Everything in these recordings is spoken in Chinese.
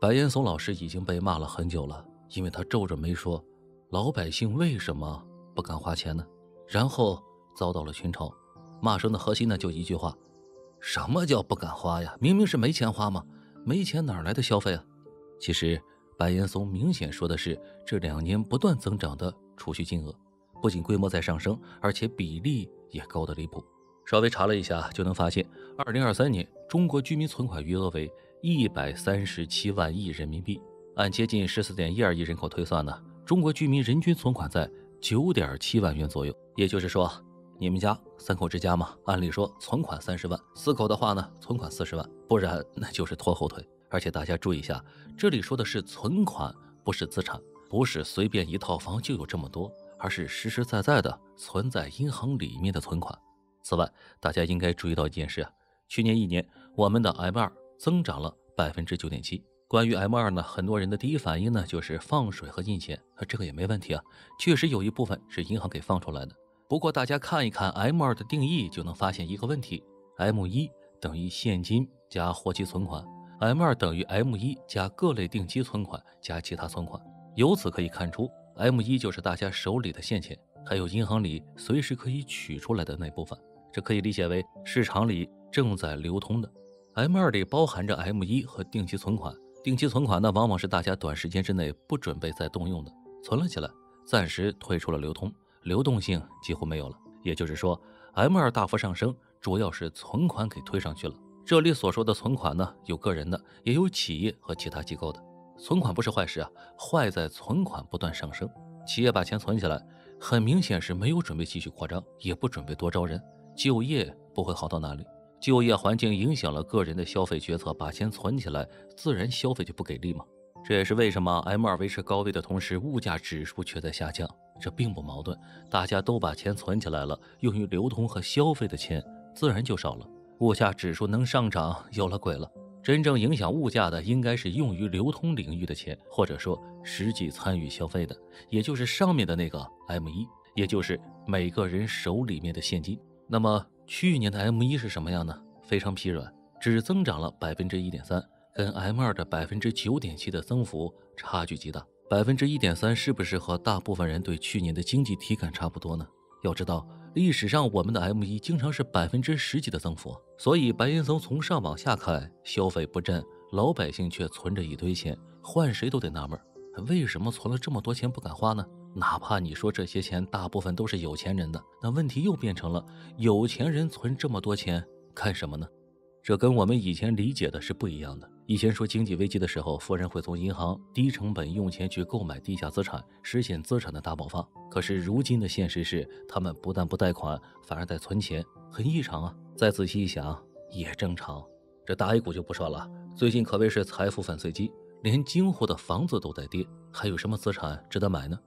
白岩松老师已经被骂了很久了，因为他皱着眉说：“老百姓为什么不敢花钱呢？”然后遭到了群嘲，骂声的核心呢就一句话：“什么叫不敢花呀？明明是没钱花嘛！没钱哪来的消费啊？”其实，白岩松明显说的是这两年不断增长的储蓄金额，不仅规模在上升，而且比例也高得离谱。稍微查了一下，就能发现，二零二三年中国居民存款余额为。一百三十七万亿人民币，按接近十四点一二亿人口推算呢，中国居民人均存款在九点七万元左右。也就是说，你们家三口之家嘛，按理说存款三十万；四口的话呢，存款四十万，不然那就是拖后腿。而且大家注意一下，这里说的是存款，不是资产，不是随便一套房就有这么多，而是实实在在的存在银行里面的存款。此外，大家应该注意到一件事啊，去年一年我们的 M 二。增长了百分之九点七。关于 M2 呢，很多人的第一反应呢就是放水和印钱，啊，这个也没问题啊，确实有一部分是银行给放出来的。不过大家看一看 M2 的定义，就能发现一个问题：M1 等于现金加活期存款，M2 等于 M1 加各类定期存款加其他存款。由此可以看出，M1 就是大家手里的现钱，还有银行里随时可以取出来的那部分，这可以理解为市场里正在流通的。M2 里包含着 M1 和定期存款，定期存款呢往往是大家短时间之内不准备再动用的，存了起来，暂时退出了流通，流动性几乎没有了。也就是说，M2 大幅上升，主要是存款给推上去了。这里所说的存款呢，有个人的，也有企业和其他机构的存款，不是坏事啊，坏在存款不断上升，企业把钱存起来，很明显是没有准备继续扩张，也不准备多招人，就业不会好到哪里。就业环境影响了个人的消费决策，把钱存起来，自然消费就不给力吗？这也是为什么 M2 维持高位的同时，物价指数却在下降。这并不矛盾，大家都把钱存起来了，用于流通和消费的钱自然就少了。物价指数能上涨，有了鬼了。真正影响物价的，应该是用于流通领域的钱，或者说实际参与消费的，也就是上面的那个 M1，也就是每个人手里面的现金。那么，去年的 M 一是什么样呢？非常疲软，只增长了百分之一点三，跟 M 二的百分之九点七的增幅差距极大。百分之一点三是不是和大部分人对去年的经济体感差不多呢？要知道，历史上我们的 M 一经常是百分之十几的增幅。所以，白银松从上往下看，消费不振，老百姓却存着一堆钱，换谁都得纳闷，为什么存了这么多钱不敢花呢？哪怕你说这些钱大部分都是有钱人的，那问题又变成了：有钱人存这么多钱干什么呢？这跟我们以前理解的是不一样的。以前说经济危机的时候，富人会从银行低成本用钱去购买地下资产，实现资产的大爆发。可是如今的现实是，他们不但不贷款，反而在存钱，很异常啊！再仔细一想，也正常。这大 A 股就不说了，最近可谓是财富粉碎机，连京沪的房子都在跌，还有什么资产值得买呢？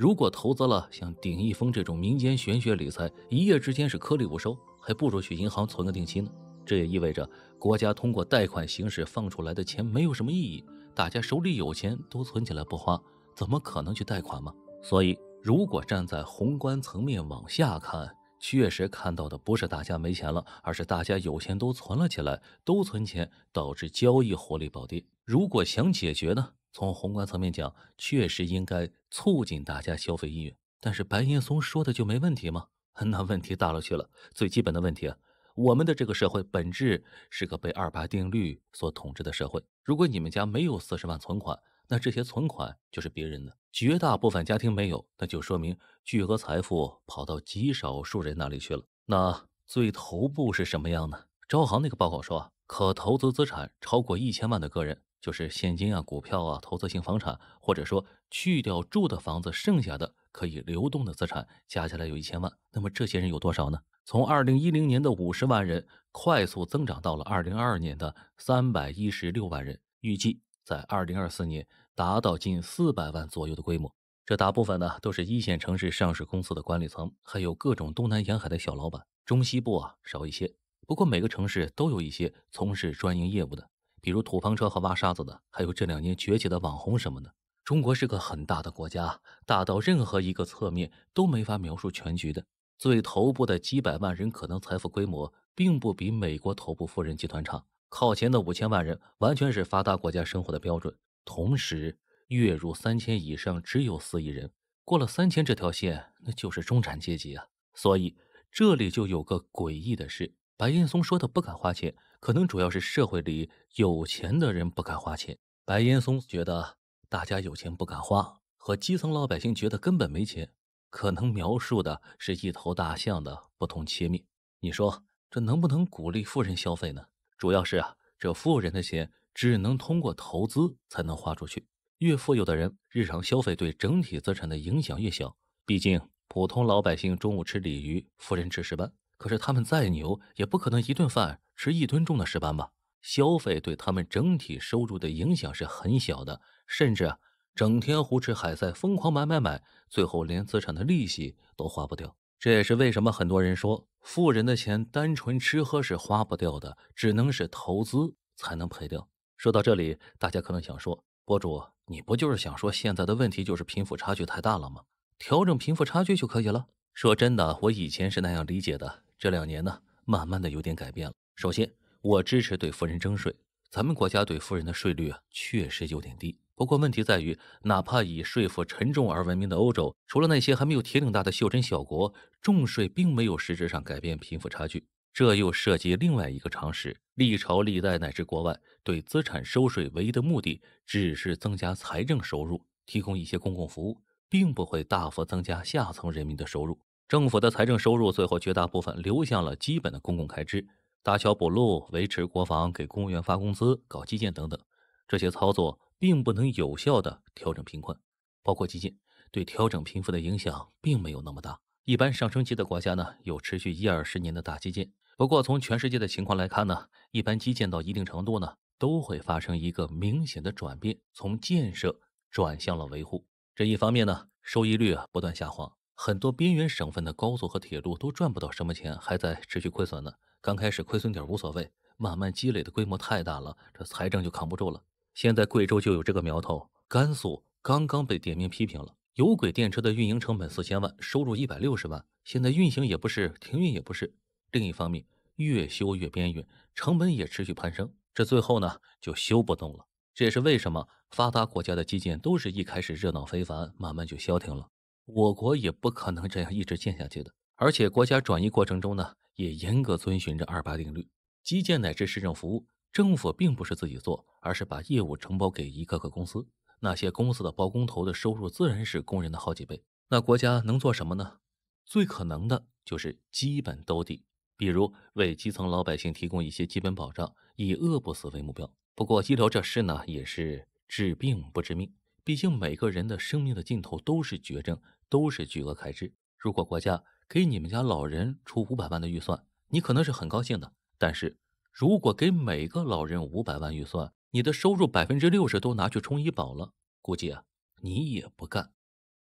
如果投资了像鼎益丰这种民间玄学理财，一夜之间是颗粒无收，还不如去银行存个定期呢。这也意味着国家通过贷款形式放出来的钱没有什么意义，大家手里有钱都存起来不花，怎么可能去贷款吗？所以，如果站在宏观层面往下看，确实看到的不是大家没钱了，而是大家有钱都存了起来，都存钱导致交易活力暴跌。如果想解决呢？从宏观层面讲，确实应该促进大家消费意愿。但是白岩松说的就没问题吗？那问题大了去了。最基本的问题啊，我们的这个社会本质是个被二八定律所统治的社会。如果你们家没有四十万存款，那这些存款就是别人的。绝大部分家庭没有，那就说明巨额财富跑到极少数人那里去了。那最头部是什么样呢？招行那个报告说，可投资资产超过一千万的个人。就是现金啊、股票啊、投资性房产，或者说去掉住的房子，剩下的可以流动的资产加起来有一千万。那么这些人有多少呢？从二零一零年的五十万人快速增长到了二零二二年的三百一十六万人，预计在二零二四年达到近四百万左右的规模。这大部分呢都是一线城市上市公司的管理层，还有各种东南沿海的小老板。中西部啊少一些，不过每个城市都有一些从事专营业务的。比如土方车和挖沙子的，还有这两年崛起的网红什么的。中国是个很大的国家，大到任何一个侧面都没法描述全局的。最头部的几百万人可能财富规模并不比美国头部富人集团差。靠前的五千万人完全是发达国家生活的标准。同时，月入三千以上只有四亿人，过了三千这条线那就是中产阶级啊。所以这里就有个诡异的事：白岩松说的不敢花钱，可能主要是社会里。有钱的人不敢花钱。白岩松觉得，大家有钱不敢花，和基层老百姓觉得根本没钱，可能描述的是一头大象的不同切面。你说这能不能鼓励富人消费呢？主要是啊，这富人的钱只能通过投资才能花出去。越富有的人日常消费对整体资产的影响越小。毕竟普通老百姓中午吃鲤鱼，富人吃石斑。可是他们再牛，也不可能一顿饭吃一吨重的石斑吧？消费对他们整体收入的影响是很小的，甚至啊，整天胡吃海塞、疯狂买买买，最后连资产的利息都花不掉。这也是为什么很多人说，富人的钱单纯吃喝是花不掉的，只能是投资才能赔掉。说到这里，大家可能想说，博主你不就是想说现在的问题就是贫富差距太大了吗？调整贫富差距就可以了？说真的，我以前是那样理解的，这两年呢，慢慢的有点改变了。首先。我支持对富人征税。咱们国家对富人的税率啊，确实有点低。不过问题在于，哪怕以税负沉重而闻名的欧洲，除了那些还没有铁岭大的袖珍小国，重税并没有实质上改变贫富差距。这又涉及另外一个常识：历朝历代乃至国外，对资产收税唯一的目的，只是增加财政收入，提供一些公共服务，并不会大幅增加下层人民的收入。政府的财政收入最后绝大部分流向了基本的公共开支。搭桥补路、维持国防、给公务员发工资、搞基建等等，这些操作并不能有效的调整贫困。包括基建对调整贫富的影响并没有那么大。一般上升期的国家呢，有持续一二十年的大基建。不过从全世界的情况来看呢，一般基建到一定程度呢，都会发生一个明显的转变，从建设转向了维护。这一方面呢，收益率啊不断下滑。很多边缘省份的高速和铁路都赚不到什么钱，还在持续亏损呢。刚开始亏损点无所谓，慢慢积累的规模太大了，这财政就扛不住了。现在贵州就有这个苗头，甘肃刚刚被点名批评了。有轨电车的运营成本四千万，收入一百六十万，现在运行也不是，停运也不是。另一方面，越修越边缘，成本也持续攀升，这最后呢就修不动了。这也是为什么发达国家的基建都是一开始热闹非凡，慢慢就消停了。我国也不可能这样一直建下去的，而且国家转移过程中呢，也严格遵循着二八定律。基建乃至市政服务，政府并不是自己做，而是把业务承包给一个个公司。那些公司的包工头的收入自然是工人的好几倍。那国家能做什么呢？最可能的就是基本兜底，比如为基层老百姓提供一些基本保障，以饿不死为目标。不过医疗这事呢，也是治病不治命，毕竟每个人的生命的尽头都是绝症。都是巨额开支。如果国家给你们家老人出五百万的预算，你可能是很高兴的。但是，如果给每个老人五百万预算，你的收入百分之六十都拿去充医保了，估计啊你也不干。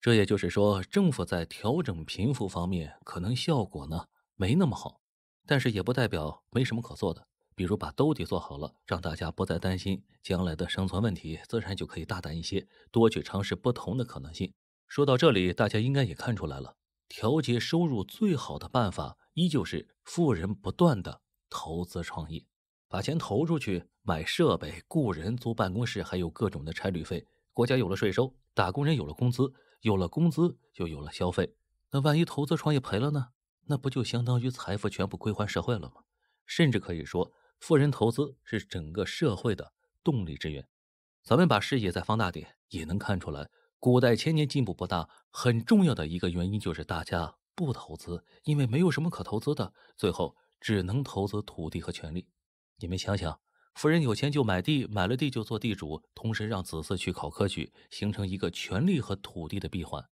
这也就是说，政府在调整贫富方面可能效果呢没那么好，但是也不代表没什么可做的。比如把兜底做好了，让大家不再担心将来的生存问题，自然就可以大胆一些，多去尝试不同的可能性。说到这里，大家应该也看出来了，调节收入最好的办法依旧是富人不断的投资创业，把钱投出去买设备、雇人、租办公室，还有各种的差旅费。国家有了税收，打工人有了工资，有了工资就有了消费。那万一投资创业赔了呢？那不就相当于财富全部归还社会了吗？甚至可以说，富人投资是整个社会的动力之源。咱们把视野再放大点，也能看出来。古代千年进步不大，很重要的一个原因就是大家不投资，因为没有什么可投资的，最后只能投资土地和权力。你们想想，富人有钱就买地，买了地就做地主，同时让子嗣去考科举，形成一个权力和土地的闭环。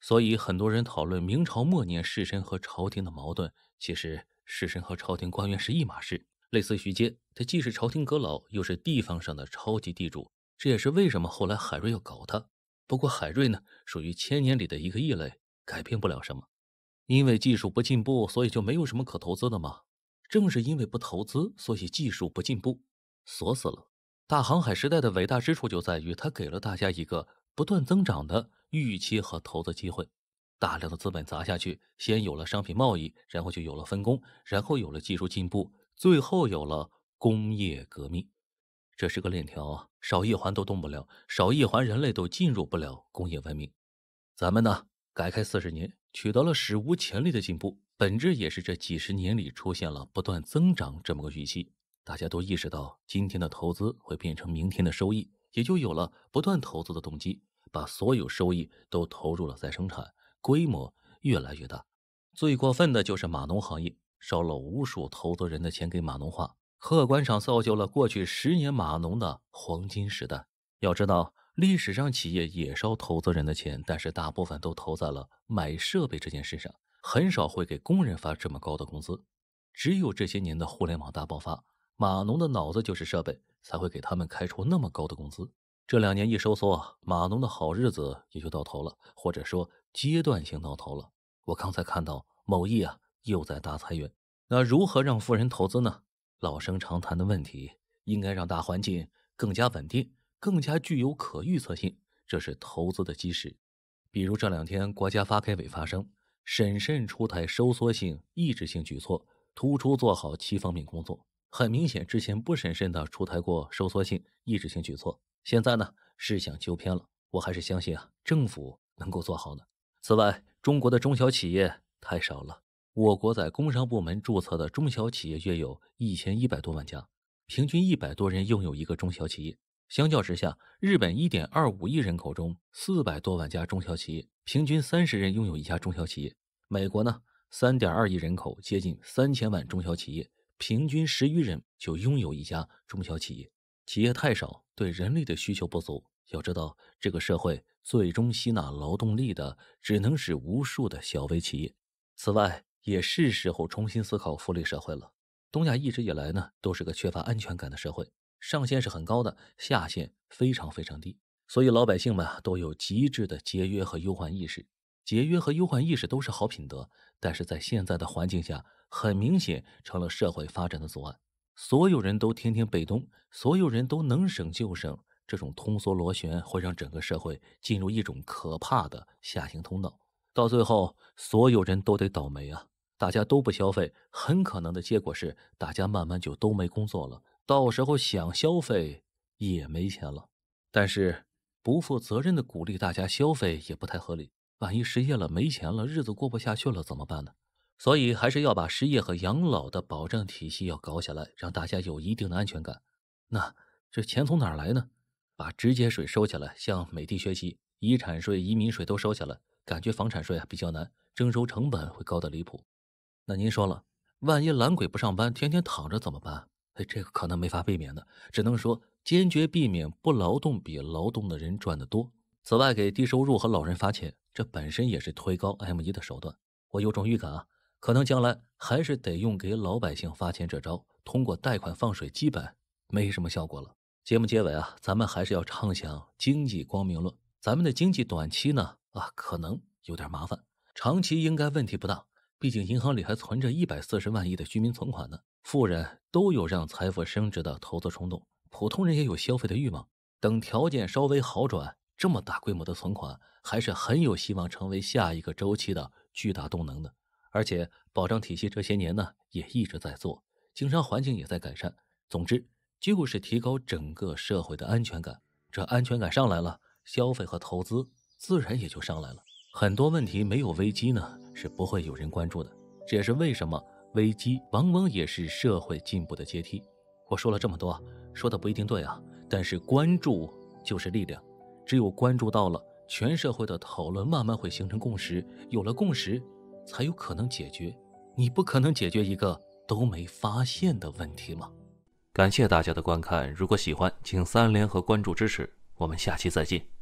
所以很多人讨论明朝末年士绅和朝廷的矛盾，其实士绅和朝廷官员是一码事。类似徐阶，他既是朝廷阁老，又是地方上的超级地主。这也是为什么后来海瑞要搞他。不过海瑞呢，属于千年里的一个异类，改变不了什么。因为技术不进步，所以就没有什么可投资的嘛。正是因为不投资，所以技术不进步，锁死了。大航海时代的伟大之处就在于，它给了大家一个不断增长的预期和投资机会。大量的资本砸下去，先有了商品贸易，然后就有了分工，然后有了技术进步，最后有了工业革命。这是个链条啊。少一环都动不了，少一环人类都进入不了工业文明。咱们呢，改开四十年取得了史无前例的进步，本质也是这几十年里出现了不断增长这么个预期。大家都意识到今天的投资会变成明天的收益，也就有了不断投资的动机，把所有收益都投入了再生产，规模越来越大。最过分的就是码农行业烧了无数投资人的钱给码农花。客观上造就了过去十年码农的黄金时代。要知道，历史上企业也烧投资人的钱，但是大部分都投在了买设备这件事上，很少会给工人发这么高的工资。只有这些年的互联网大爆发，码农的脑子就是设备，才会给他们开出那么高的工资。这两年一收缩，码农的好日子也就到头了，或者说阶段性到头了。我刚才看到某易啊，又在大裁员。那如何让富人投资呢？老生常谈的问题，应该让大环境更加稳定、更加具有可预测性，这是投资的基石。比如这两天，国家发改委发声，审慎出台收缩性、抑制性举措，突出做好七方面工作。很明显，之前不审慎的出台过收缩性、抑制性举措，现在呢是想纠偏了。我还是相信啊，政府能够做好的。此外，中国的中小企业太少了。我国在工商部门注册的中小企业约有一千一百多万家，平均一百多人拥有一个中小企业。相较之下，日本一点二五亿人口中四百多万家中小企业，平均三十人拥有一家中小企业。美国呢，三点二亿人口接近三千万中小企业，平均十余人就拥有一家中小企业。企业太少，对人力的需求不足。要知道，这个社会最终吸纳劳动力的只能是无数的小微企业。此外，也是时候重新思考福利社会了。东亚一直以来呢，都是个缺乏安全感的社会，上限是很高的，下限非常非常低，所以老百姓们都有极致的节约和忧患意识。节约和忧患意识都是好品德，但是在现在的环境下，很明显成了社会发展的阻碍。所有人都听听北东，所有人都能省就省，这种通缩螺旋会让整个社会进入一种可怕的下行通道。到最后，所有人都得倒霉啊！大家都不消费，很可能的结果是，大家慢慢就都没工作了。到时候想消费也没钱了。但是，不负责任的鼓励大家消费也不太合理。万一失业了、没钱了、日子过不下去了，怎么办呢？所以，还是要把失业和养老的保障体系要搞下来，让大家有一定的安全感。那这钱从哪儿来呢？把直接税收起来，向美帝学习，遗产税、移民税都收下来。感觉房产税啊比较难征收，成本会高的离谱。那您说了，万一懒鬼不上班，天天躺着怎么办？哎，这个可能没法避免的，只能说坚决避免不劳动比劳动的人赚得多。此外，给低收入和老人发钱，这本身也是推高 M 一的手段。我有种预感啊，可能将来还是得用给老百姓发钱这招，通过贷款放水基本没什么效果了。节目结尾啊，咱们还是要畅想经济光明论。咱们的经济短期呢？啊，可能有点麻烦，长期应该问题不大。毕竟银行里还存着一百四十万亿的居民存款呢。富人都有让财富升值的投资冲动，普通人也有消费的欲望。等条件稍微好转，这么大规模的存款还是很有希望成为下一个周期的巨大动能的。而且保障体系这些年呢也一直在做，经商环境也在改善。总之，就是提高整个社会的安全感。这安全感上来了，消费和投资。自然也就上来了。很多问题没有危机呢，是不会有人关注的。这也是为什么危机往往也是社会进步的阶梯。我说了这么多，说的不一定对啊，但是关注就是力量。只有关注到了，全社会的讨论慢慢会形成共识，有了共识，才有可能解决。你不可能解决一个都没发现的问题吗？感谢大家的观看，如果喜欢，请三连和关注支持。我们下期再见。